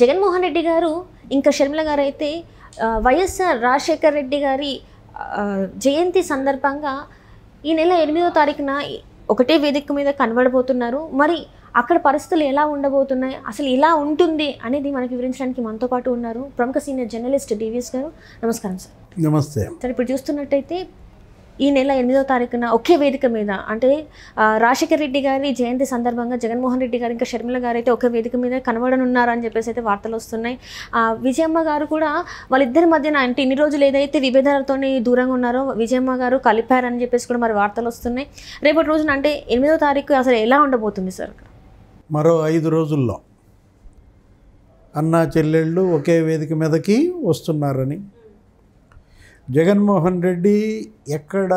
జగన్మోహన్ రెడ్డి గారు ఇంకా షర్మిల గారు అయితే వైఎస్ఆర్ రాజశేఖర్ రెడ్డి గారి జయంతి సందర్భంగా ఈ నెల ఎనిమిదో తారీఖున ఒకటే వేదిక మీద కనబడబోతున్నారు మరి అక్కడ పరిస్థితులు ఎలా ఉండబోతున్నాయి అసలు ఇలా ఉంటుంది అనేది మనకి వివరించడానికి మనతో పాటు ఉన్నారు ప్రముఖ సీనియర్ జర్నలిస్ట్ డివిఎస్ గారు నమస్కారం సార్ నమస్తే సార్ ఇప్పుడు చూస్తున్నట్టయితే ఈ నెల ఎనిమిదో తారీఖున ఒకే వేదిక మీద అంటే రాజశేఖర్ రెడ్డి గారి జయంతి సందర్భంగా జగన్మోహన్ రెడ్డి గారు ఇంకా షర్మిల గారు అయితే ఒకే వేదిక మీద కనబడనున్నారని చెప్పేసి అయితే వార్తలు వస్తున్నాయి విజయమ్మ గారు కూడా వాళ్ళిద్దరి మధ్యన అంటే ఇన్ని రోజులు ఏదైతే విభేదాలతో దూరంగా ఉన్నారో విజయమ్మ గారు కలిపారని చెప్పేసి కూడా మరి వార్తలు వస్తున్నాయి రేపటి రోజున అంటే ఎనిమిదో తారీఖు అసలు ఎలా ఉండబోతుంది సార్ మరో ఐదు రోజుల్లో అన్నా చెల్లెళ్ళు ఒకే వేదిక మీదకి వస్తున్నారని జగన్మోహన్ రెడ్డి ఎక్కడ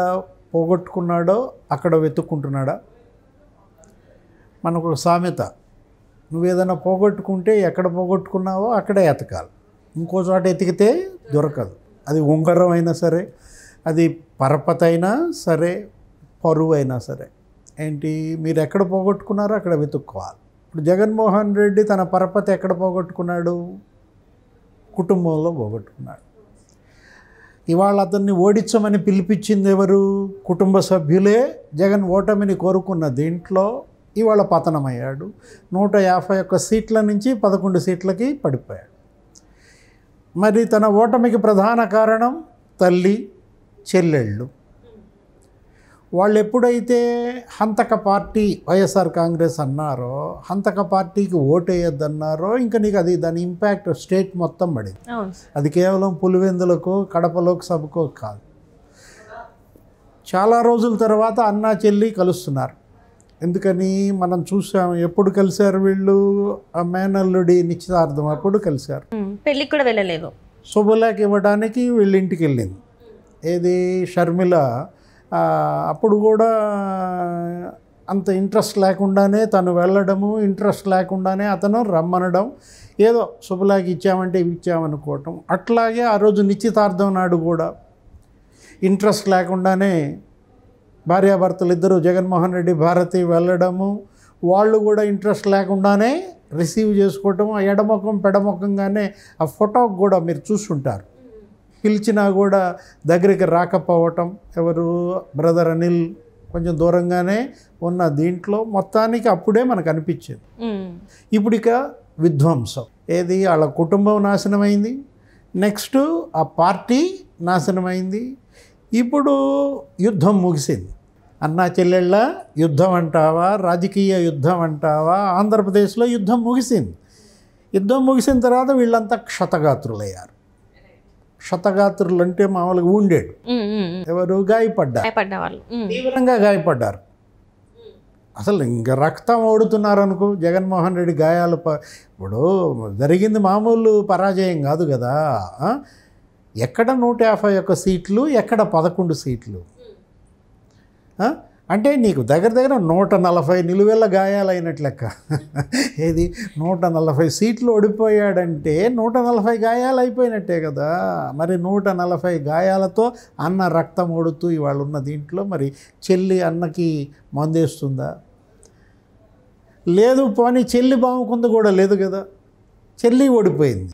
పోగొట్టుకున్నాడో అక్కడ వెతుక్కుంటున్నాడా మనకు సామెత నువ్వేదైనా పోగొట్టుకుంటే ఎక్కడ పోగొట్టుకున్నావో అక్కడే ఎతకాలి ఇంకో చోట ఎతికితే దొరకదు అది ఉంగరం అయినా సరే అది పరపత అయినా సరే పరువు అయినా సరే ఏంటి మీరు ఎక్కడ పోగొట్టుకున్నారో అక్కడ వెతుక్కోవాలి ఇప్పుడు జగన్మోహన్ రెడ్డి తన పరపతి ఎక్కడ పోగొట్టుకున్నాడు కుటుంబంలో పోగొట్టుకున్నాడు ఇవాళ అతన్ని ఓడించమని పిలిపించింది ఎవరు కుటుంబ సభ్యులే జగన్ ఓటమిని కోరుకున్న దీంట్లో ఇవాళ పతనమయ్యాడు నూట యాభై ఒక్క సీట్ల నుంచి పదకొండు సీట్లకి పడిపోయాడు మరి తన ఓటమికి ప్రధాన కారణం తల్లి చెల్లెళ్ళు వాళ్ళు ఎప్పుడైతే హంతక పార్టీ వైఎస్ఆర్ కాంగ్రెస్ అన్నారో హంతక పార్టీకి అన్నారో ఇంకా నీకు అది దాని ఇంపాక్ట్ స్టేట్ మొత్తం పడింది అది కేవలం పులివెందులకు కడప లోక్సభకు కాదు చాలా రోజుల తర్వాత అన్నా చెల్లి కలుస్తున్నారు ఎందుకని మనం చూసాం ఎప్పుడు కలిశారు వీళ్ళు మేనల్లుడి నిశ్చితార్థం అప్పుడు కలిశారు పెళ్ళికి కూడా వెళ్ళలేదు శుభలాకి ఇవ్వడానికి వీళ్ళ ఇంటికి వెళ్ళింది ఏది షర్మిల అప్పుడు కూడా అంత ఇంట్రెస్ట్ లేకుండానే తను వెళ్ళడము ఇంట్రెస్ట్ లేకుండానే అతను రమ్మనడం ఏదో శుభలాకి ఇచ్చామంటే ఇవి ఇచ్చామనుకోవటం అట్లాగే ఆ రోజు నిశ్చితార్థం నాడు కూడా ఇంట్రెస్ట్ లేకుండానే భార్యాభర్తలు ఇద్దరు జగన్మోహన్ రెడ్డి భారతి వెళ్ళడము వాళ్ళు కూడా ఇంట్రెస్ట్ లేకుండానే రిసీవ్ చేసుకోవటం ఎడమొఖం పెడమొఖంగానే ఆ ఫోటోకి కూడా మీరు చూసుంటారు పిలిచినా కూడా దగ్గరికి రాకపోవటం ఎవరు బ్రదర్ అనిల్ కొంచెం దూరంగానే ఉన్న దీంట్లో మొత్తానికి అప్పుడే మనకు అనిపించేది ఇప్పుడు ఇక విధ్వంసం ఏది వాళ్ళ కుటుంబం నాశనమైంది నెక్స్ట్ ఆ పార్టీ నాశనమైంది ఇప్పుడు యుద్ధం ముగిసింది అన్నా చెల్లెళ్ళ యుద్ధం అంటావా రాజకీయ యుద్ధం అంటావా ఆంధ్రప్రదేశ్లో యుద్ధం ముగిసింది యుద్ధం ముగిసిన తర్వాత వీళ్ళంతా క్షతగాత్రులయ్యారు క్షతగాత్రులు అంటే మామూలుగా ఉండేడు ఎవరు గాయపడ్డారు తీవ్రంగా గాయపడ్డారు అసలు ఇంకా రక్తం ఓడుతున్నారు అనుకో జగన్మోహన్ రెడ్డి గాయాలు ఇప్పుడు జరిగింది మామూలు పరాజయం కాదు కదా ఎక్కడ నూట యాభై ఒక్క సీట్లు ఎక్కడ పదకొండు సీట్లు అంటే నీకు దగ్గర దగ్గర నూట నలభై నిలువెల్ల గాయాలైనట్టు లెక్క ఏది నూట నలభై సీట్లు ఓడిపోయాడంటే నూట నలభై గాయాలు అయిపోయినట్టే కదా మరి నూట నలభై గాయాలతో అన్న రక్తం ఓడుతూ ఇవాళ ఉన్న దీంట్లో మరి చెల్లి అన్నకి మందేస్తుందా లేదు పోనీ చెల్లి బాగుంది కూడా లేదు కదా చెల్లి ఓడిపోయింది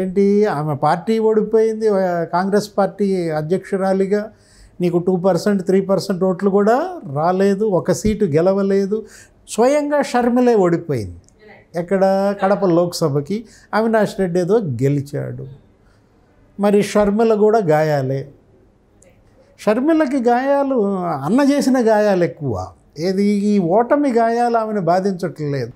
ఏంటి ఆమె పార్టీ ఓడిపోయింది కాంగ్రెస్ పార్టీ అధ్యక్షురాలిగా నీకు టూ పర్సెంట్ త్రీ పర్సెంట్ ఓట్లు కూడా రాలేదు ఒక సీటు గెలవలేదు స్వయంగా షర్మిలే ఓడిపోయింది ఎక్కడ కడప లోక్సభకి అవినాష్ రెడ్డి ఏదో గెలిచాడు మరి షర్మిల కూడా గాయాలే షర్మిలకి గాయాలు అన్న చేసిన గాయాలు ఎక్కువ ఏది ఈ ఓటమి గాయాలు ఆమెను బాధించట్లేదు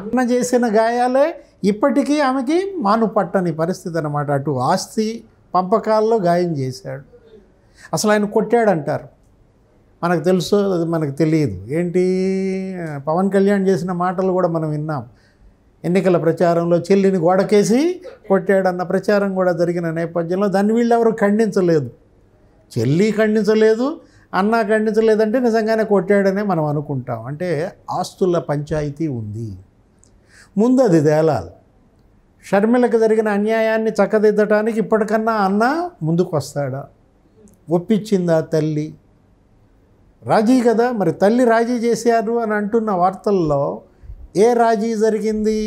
అన్న చేసిన గాయాలే ఇప్పటికీ ఆమెకి మాను పట్టని పరిస్థితి అనమాట అటు ఆస్తి పంపకాల్లో గాయం చేశాడు అసలు ఆయన కొట్టాడంటారు మనకు తెలుసు అది మనకు తెలియదు ఏంటి పవన్ కళ్యాణ్ చేసిన మాటలు కూడా మనం విన్నాం ఎన్నికల ప్రచారంలో చెల్లిని గోడకేసి కొట్టాడన్న ప్రచారం కూడా జరిగిన నేపథ్యంలో దాన్ని వీళ్ళు ఎవరు ఖండించలేదు చెల్లి ఖండించలేదు అన్న ఖండించలేదంటే నిజంగానే కొట్టాడనే మనం అనుకుంటాం అంటే ఆస్తుల పంచాయతీ ఉంది ముందు అది తేలాలి షర్మిలకు జరిగిన అన్యాయాన్ని చక్కదిద్దటానికి ఇప్పటికన్నా అన్న ముందుకు వస్తాడా ఒప్పించిందా తల్లి రాజీ కదా మరి తల్లి రాజీ చేశారు అని అంటున్న వార్తల్లో ఏ రాజీ జరిగింది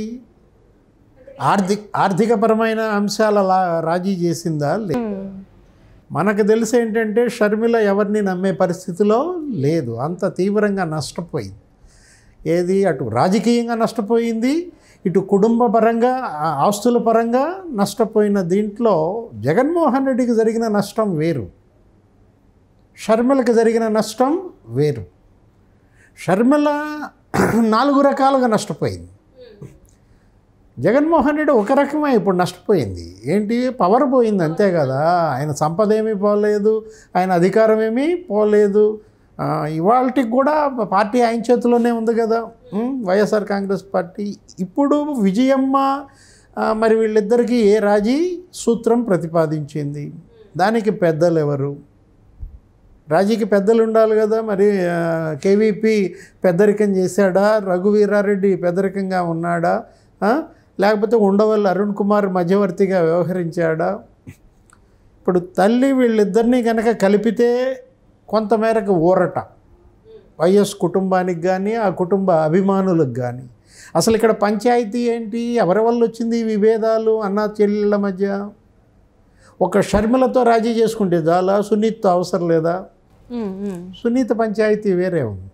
ఆర్థిక ఆర్థికపరమైన అంశాల రాజీ చేసిందా లేదు మనకు తెలిసి ఏంటంటే షర్మిల ఎవరిని నమ్మే పరిస్థితిలో లేదు అంత తీవ్రంగా నష్టపోయింది ఏది అటు రాజకీయంగా నష్టపోయింది ఇటు కుటుంబ పరంగా ఆస్తుల పరంగా నష్టపోయిన దీంట్లో జగన్మోహన్ రెడ్డికి జరిగిన నష్టం వేరు షర్మిలకు జరిగిన నష్టం వేరు షర్మిల నాలుగు రకాలుగా నష్టపోయింది జగన్మోహన్ రెడ్డి ఒక రకమే ఇప్పుడు నష్టపోయింది ఏంటి పవర్ పోయింది అంతే కదా ఆయన సంపద ఏమీ పోలేదు ఆయన అధికారం ఏమీ పోలేదు ఇవాళకి కూడా పార్టీ ఆయన చేతిలోనే ఉంది కదా వైఎస్ఆర్ కాంగ్రెస్ పార్టీ ఇప్పుడు విజయమ్మ మరి వీళ్ళిద్దరికీ ఏ రాజీ సూత్రం ప్రతిపాదించింది దానికి పెద్దలు ఎవరు రాజకీయ పెద్దలు ఉండాలి కదా మరి కేవీపీ పెద్దరికం చేశాడా రఘువీరారెడ్డి పెద్దరికంగా ఉన్నాడా లేకపోతే ఉండవల్లి అరుణ్ కుమార్ మధ్యవర్తిగా వ్యవహరించాడా ఇప్పుడు తల్లి వీళ్ళిద్దరినీ కనుక కలిపితే కొంతమేరకు ఊరట వైఎస్ కుటుంబానికి కానీ ఆ కుటుంబ అభిమానులకు కానీ అసలు ఇక్కడ పంచాయతీ ఏంటి ఎవరి వల్ల వచ్చింది విభేదాలు అన్న చెల్లెళ్ళ మధ్య ఒక షర్మిలతో రాజీ చేసుకుంటే చాలా సునీత్తో అవసరం లేదా సునీత పంచాయతీ వేరే ఉంది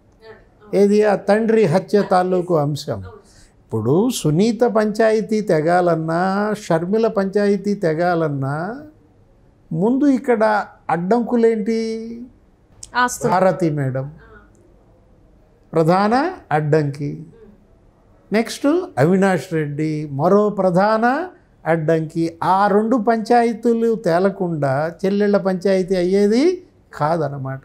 ఏది ఆ తండ్రి హత్య తాలూకు అంశం ఇప్పుడు సునీత పంచాయతీ తెగాలన్నా షర్మిల పంచాయతీ తెగాలన్నా ముందు ఇక్కడ అడ్డంకులేంటి భారతి మేడం ప్రధాన అడ్డంకి నెక్స్ట్ అవినాష్ రెడ్డి మరో ప్రధాన అడ్డంకి ఆ రెండు పంచాయతీలు తేలకుండా చెల్లెళ్ళ పంచాయతీ అయ్యేది కాదనమాట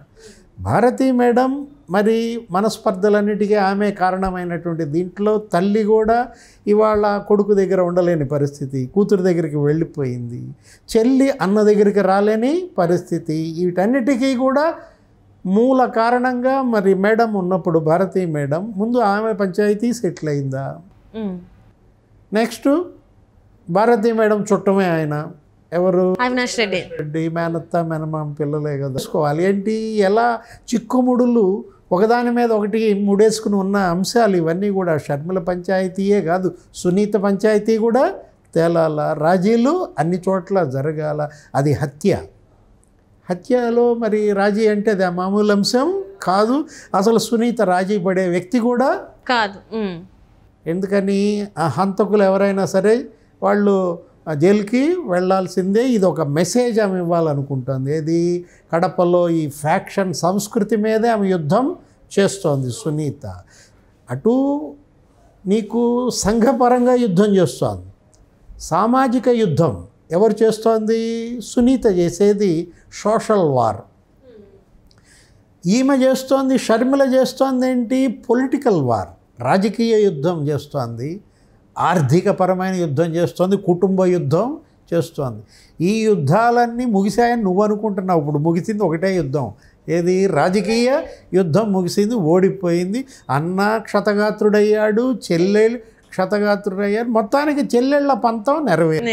భారతీ మేడం మరి మనస్పర్ధలన్నిటికీ ఆమె కారణమైనటువంటి దీంట్లో తల్లి కూడా ఇవాళ కొడుకు దగ్గర ఉండలేని పరిస్థితి కూతురు దగ్గరికి వెళ్ళిపోయింది చెల్లి అన్న దగ్గరికి రాలేని పరిస్థితి వీటన్నిటికీ కూడా మూల కారణంగా మరి మేడం ఉన్నప్పుడు భారతీ మేడం ముందు ఆమె పంచాయతీ సెటిల్ అయిందా నెక్స్ట్ భారతి మేడం చుట్టమే ఆయన ఎవరు అవినాష్ రెడ్డి రెడ్డి మేనత్త మేనమామ పిల్లలే కదా చూసుకోవాలి ఏంటి ఎలా చిక్కుముడులు ఒకదాని మీద ఒకటి ముడేసుకుని ఉన్న అంశాలు ఇవన్నీ కూడా షర్మిల పంచాయతీయే కాదు సునీత పంచాయతీ కూడా తేలాల రాజీలు అన్ని చోట్ల జరగాల అది హత్య హత్యలో మరి రాజీ అంటే అది మామూలు అంశం కాదు అసలు సునీత రాజీ పడే వ్యక్తి కూడా కాదు ఎందుకని ఆ హంతకులు ఎవరైనా సరే వాళ్ళు జైలుకి వెళ్లాల్సిందే ఇది ఒక మెసేజ్ ఆమె ఇవ్వాలనుకుంటుంది ఏది కడపలో ఈ ఫ్యాక్షన్ సంస్కృతి మీదే ఆమె యుద్ధం చేస్తోంది సునీత అటు నీకు సంఘపరంగా యుద్ధం చేస్తోంది సామాజిక యుద్ధం ఎవరు చేస్తోంది సునీత చేసేది సోషల్ వార్ ఈమె చేస్తోంది షర్మిల చేస్తోంది ఏంటి పొలిటికల్ వార్ రాజకీయ యుద్ధం చేస్తోంది ఆర్థికపరమైన యుద్ధం చేస్తోంది కుటుంబ యుద్ధం చేస్తోంది ఈ యుద్ధాలన్నీ ముగిశాయని నువ్వు అనుకుంటున్నావు ఇప్పుడు ముగిసింది ఒకటే యుద్ధం ఏది రాజకీయ యుద్ధం ముగిసింది ఓడిపోయింది అన్నా క్షతగాత్రుడయ్యాడు చెల్లెలు క్షతగాత్రుడయ్యారు మొత్తానికి చెల్లెళ్ల పంతం నెరవేరు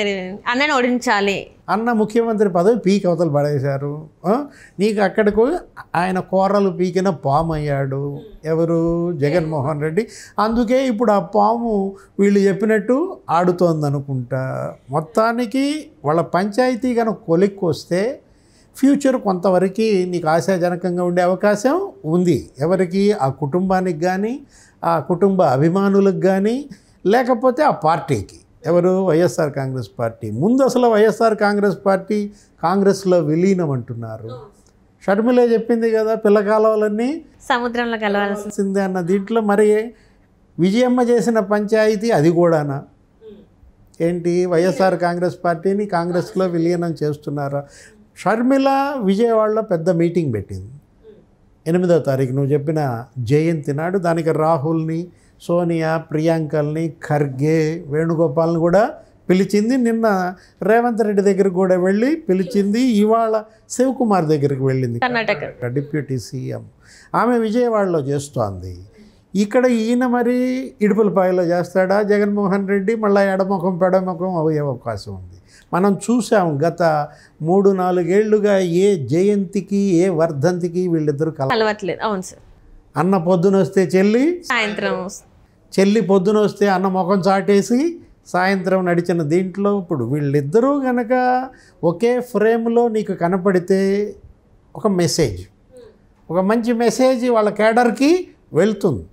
అన్నను ఓడించాలి అన్న ముఖ్యమంత్రి పదవి పీకి అవతలు పడేశారు నీకు అక్కడికి ఆయన కూరలు పీకిన పాము అయ్యాడు ఎవరు జగన్మోహన్ రెడ్డి అందుకే ఇప్పుడు ఆ పాము వీళ్ళు చెప్పినట్టు ఆడుతోంది అనుకుంటా మొత్తానికి వాళ్ళ పంచాయతీ కనుక కొలిక్కి వస్తే ఫ్యూచర్ కొంతవరకు నీకు ఆశాజనకంగా ఉండే అవకాశం ఉంది ఎవరికి ఆ కుటుంబానికి కానీ ఆ కుటుంబ అభిమానులకు కానీ లేకపోతే ఆ పార్టీకి ఎవరు వైఎస్ఆర్ కాంగ్రెస్ పార్టీ ముందు అసలు వైఎస్ఆర్ కాంగ్రెస్ పార్టీ కాంగ్రెస్లో విలీనం అంటున్నారు షర్మిలే చెప్పింది కదా పిల్లకాలవలన్నీ సముద్రంలో కలవాల్సిందే అన్న దీంట్లో మరి విజయమ్మ చేసిన పంచాయతీ అది కూడానా ఏంటి వైఎస్ఆర్ కాంగ్రెస్ పార్టీని కాంగ్రెస్లో విలీనం చేస్తున్నారా షర్మిల విజయవాడలో పెద్ద మీటింగ్ పెట్టింది ఎనిమిదో తారీఖు నువ్వు చెప్పిన జయంతి నాడు దానికి రాహుల్ని సోనియా ప్రియాంకల్ని ఖర్గే వేణుగోపాల్ని కూడా పిలిచింది నిన్న రేవంత్ రెడ్డి దగ్గరికి కూడా వెళ్ళి పిలిచింది ఇవాళ శివకుమార్ దగ్గరికి వెళ్ళింది కర్ణాటక డిప్యూటీ సీఎం ఆమె విజయవాడలో చేస్తోంది ఇక్కడ ఈయన మరి ఇడుపులపాయలో చేస్తాడా జగన్మోహన్ రెడ్డి మళ్ళీ ఎడముఖం పెడముఖం అయ్యే అవకాశం ఉంది మనం చూసాం గత మూడు నాలుగేళ్లుగా ఏ జయంతికి ఏ వర్ధంతికి వీళ్ళిద్దరూ కలవట్లేదు అవును సార్ అన్న పొద్దున వస్తే చెల్లి సాయంత్రం చెల్లి పొద్దున వస్తే అన్న ముఖం చాటేసి సాయంత్రం నడిచిన దీంట్లో ఇప్పుడు వీళ్ళిద్దరూ కనుక ఒకే ఫ్రేమ్లో నీకు కనపడితే ఒక మెసేజ్ ఒక మంచి మెసేజ్ వాళ్ళ కేడర్కి వెళ్తుంది